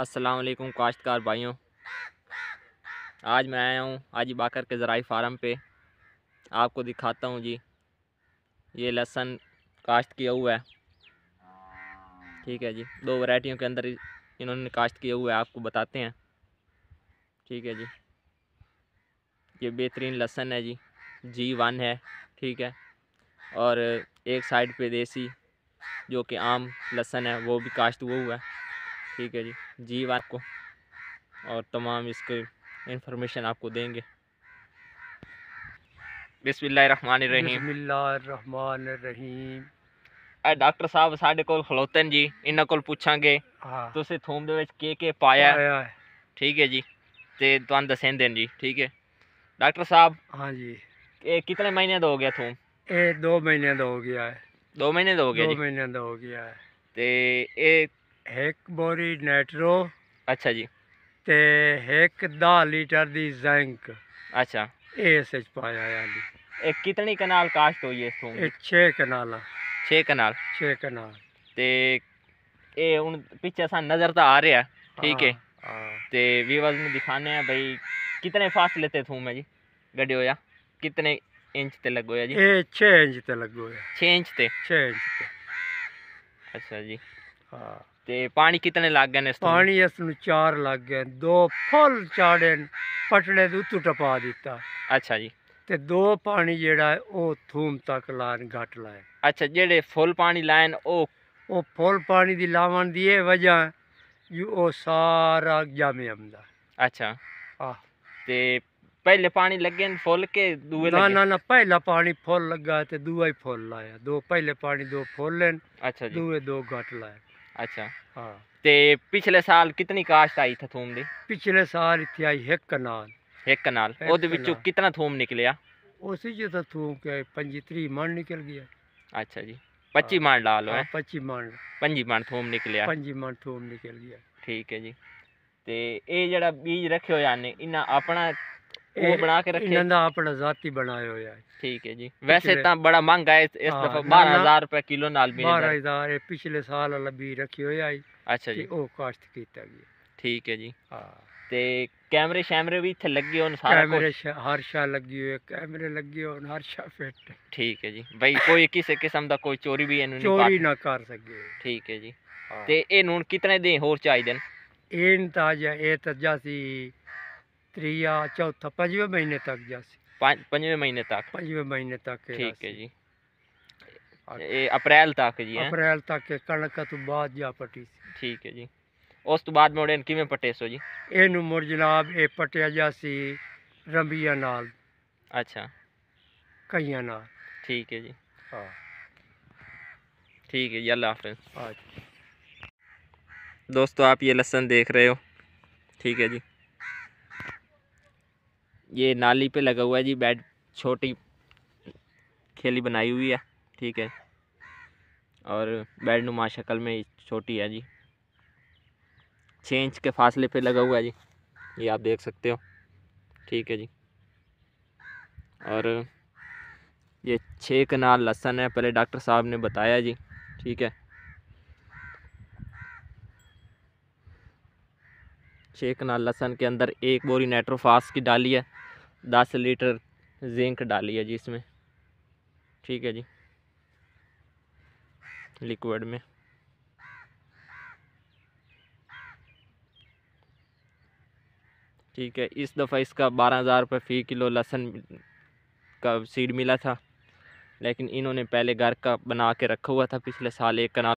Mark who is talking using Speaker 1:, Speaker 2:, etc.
Speaker 1: अस्सलाम वालेकुम काश्तकार भाइयों आज मैं आया हूँ आज बाकर के ज़राई फार्म पे आपको दिखाता हूँ जी ये लहसन काश्त किया हुआ है ठीक है जी दो वैरायटियों के अंदर इन्होंने काश्त किया हुआ है आपको बताते हैं ठीक है जी ये बेहतरीन लहसन है जी जी वन है ठीक है और एक साइड पे देसी जो कि आम लहसन है वो भी काश्त हुआ हुआ है ठीक है जी जी आपको और तमाम इसके इंफॉर्मेशन आपको देंगे डॉक्टर साहब साढ़े को खलोते जी इन को पुछा गे हाँ। तुम थूम के, के पाया ठीक है जी ते दसें दिन जी ठीक है डॉक्टर साहब हाँ जी कितने महीने का हो गया थूम ए दो महीने का हो गया है 2 ਮਹੀਨੇ का हो ਜੀ दो ਮਹੀਨੇ महीने का हो ਤੇ ਇਹ ਇੱਕ ਬੋਰੀ ਨਾਈਟਰੋ ਅੱਛਾ ਜੀ
Speaker 2: ਤੇ ਇੱਕ 10 ਲੀਟਰ ਦੀ ਜ਼ਿੰਕ ਅੱਛਾ ਇਹ ਇਸ ਵਿੱਚ ਪਾਇਆ ਜੀ
Speaker 1: ਇਹ ਕਿਤਨੀ ਕਨਾਲ ਕਾਸ਼ਤ ਹੋਈ ਇਸ ਤੋਂ ਇਹ 6 ਕਨਾਲ 6 ਕਨਾਲ 6 ਕਨਾਲ ਤੇ ਇਹ ਹੁਣ ਪਿੱਛੇ ਸਾਨੂੰ ਨਜ਼ਰ ਤਾਂ ਆ ਰਿਹਾ ਠੀਕ ਹੈ ਤੇ ਵੀਵਰਸ ਨੂੰ ਦਿਖਾਣੇ ਆ ਭਾਈ ਕਿਤਨੇ ਫਾਸਲੇ ਤੇ ਥੂਮ ਹੈ ਜੀ ਗੱਡੇ ਹੋਇਆ ਕਿਤਨੇ ਇੰਚ ਤੇ ਲੱਗੋਇਆ ਜੀ ਇਹ 6 ਇੰਚ ਤੇ ਲੱਗੋਇਆ 6 ਇੰਚ ਤੇ 6 ਇੰਚ ਤੇ ਅੱਛਾ ਜੀ ਹਾਂ ਤੇ ਪਾਣੀ ਕਿਤਨੇ ਲੱਗ ਗਏ ਨੇ ਇਸ ਤੋਂ ਪਾਣੀ
Speaker 2: ਇਸ ਨੂੰ 4 ਲੱਗ ਗਏ ਦੋ ਫੁੱਲ ਚਾੜੇ ਪਟੜੇ ਦੇ ਉੱਤੋਂ ਟਪਾ ਦਿੱਤਾ ਅੱਛਾ ਜੀ ਤੇ ਦੋ ਪਾਣੀ ਜਿਹੜਾ ਉਹ ਥੂਮ ਤੱਕ ਲਾਣ ਘਟ ਲਾਏ ਅੱਛਾ ਜਿਹੜੇ ਫੁੱਲ ਪਾਣੀ ਲਾਣ ਉਹ ਉਹ ਫੁੱਲ ਪਾਣੀ ਦੀ ਲਾਵਣ ਦੀ ਇਹ ਵਜ੍ਹਾ ਉਹ ਸਾਰਾ ਜਾਮੇ ਆਉਂਦਾ
Speaker 1: ਅੱਛਾ ਆ ਤੇ पहले पानी लगे ने के दुए ना ना ना
Speaker 2: पहला पानी फूल लगा ते दुआ ही फूल लाया दो पहले पानी दो फूल लेन
Speaker 1: अच्छा दुए दो घट लाया अच्छा हाँ ते पिछले साल कितनी काश्त आई था थूम दी पिछले साल इतनी आई एक कनाल एक कनाल ओदे विचों कितना थूम निकलिया
Speaker 2: उसी जो था थूम के पंजी त्री मन निकल गया अच्छा जी हाँ। पच्ची मान ला लो
Speaker 1: पच्ची मान पंजी मान थूम निकलिया पंजी मान थूम निकल गया ठीक है जी ते ए जड़ा बीज रखे हो यानी इना अपना
Speaker 2: ਉਹ ਬਣਾ ਕੇ ਰੱਖੇ ਇਹਨਾਂ ਦਾ
Speaker 1: ਆਪਣਾ ਜ਼ਾਤੀ ਬਣਾਇਆ ਹੋਇਆ ਹੈ ਠੀਕ ਹੈ ਜੀ ਵੈਸੇ ਤਾਂ ਬੜਾ ਮਹਿੰਗਾ ਹੈ ਇਸ ਦਫਾ 12000 ਰੁਪਏ ਕਿਲੋ ਨਾਲ ਨਹੀਂ 12000
Speaker 2: ਪਿਛਲੇ ਸਾਲ ਲੱਭੀ ਰੱਖੀ ਹੋਇਆ ਹੈ ਅੱਛਾ ਜੀ ਉਹ ਕਾਸ਼ਤ ਕੀਤਾ ਗਿਆ ਠੀਕ ਹੈ ਜੀ ਹਾਂ
Speaker 1: ਤੇ ਕੈਮਰੇ ਸ਼ੈਮਰੇ ਵੀ ਇੱਥੇ ਲੱਗੇ ਹੋਣ ਸਾਰਾ ਕੈਮਰੇ
Speaker 2: ਹਰ ਸ਼ਾ ਲੱਗੀ ਹੋਏ ਕੈਮਰੇ ਲੱਗੇ ਹੋਣ ਹਰ ਸ਼ਾ ਫਿੱਟ
Speaker 1: ਠੀਕ ਹੈ ਜੀ ਬਈ ਕੋਈ ਕਿਸੇ ਕਿਸਮ ਦਾ ਕੋਈ ਚੋਰੀ ਵੀ ਇਹਨੂੰ ਨਹੀਂ ਚੋਰੀ ਨਾ ਕਰ ਸਕੇ ਠੀਕ ਹੈ ਜੀ ਤੇ ਇਹ ਨੂੰ ਕਿਤਨੇ ਦੇ ਹੋਰ ਚਾਹੀਦੇ ਨੇ
Speaker 2: ਇਹ ਤਾਂ ਜਾਂ ਇਹ ਤਾਂ ਸੀ त्रिया चौथा पंजे महीने तक जासी
Speaker 1: पंजे महीने तक पंजे महीने तक ठीक है जी अप्रैल तक जी अप्रैल तक
Speaker 2: कणक तो बाद जा पटी
Speaker 1: ठीक है जी उस तो बाद मुड़े कि पटे सो जी
Speaker 2: एनू मुड़ जनाब ये पटिया जासी रंबिया नाल
Speaker 1: अच्छा कई नाल ठीक है जी हाँ ठीक है जी अल्लाह हाफि दोस्तों आप ये लसन देख रहे हो ठीक है जी ये नाली पे लगा हुआ है जी बेड छोटी खेली बनाई हुई है ठीक है और बेड नुमा शक्ल में छोटी है जी छः इंच के फासले पे लगा हुआ है जी ये आप देख सकते हो ठीक है जी और ये छः कनाल लहसन है पहले डॉक्टर साहब ने बताया जी ठीक है छः कनाल लहसन के अंदर एक बोरी नाइट्रोफास की डाली है दस लीटर जिंक डाली है जी इसमें ठीक है जी लिक्विड में ठीक है इस दफ़ा इसका बारह हज़ार रुपये फ़ी किलो लहसन का सीड मिला था लेकिन इन्होंने पहले घर का बना के रखा हुआ था पिछले साल एक कनाल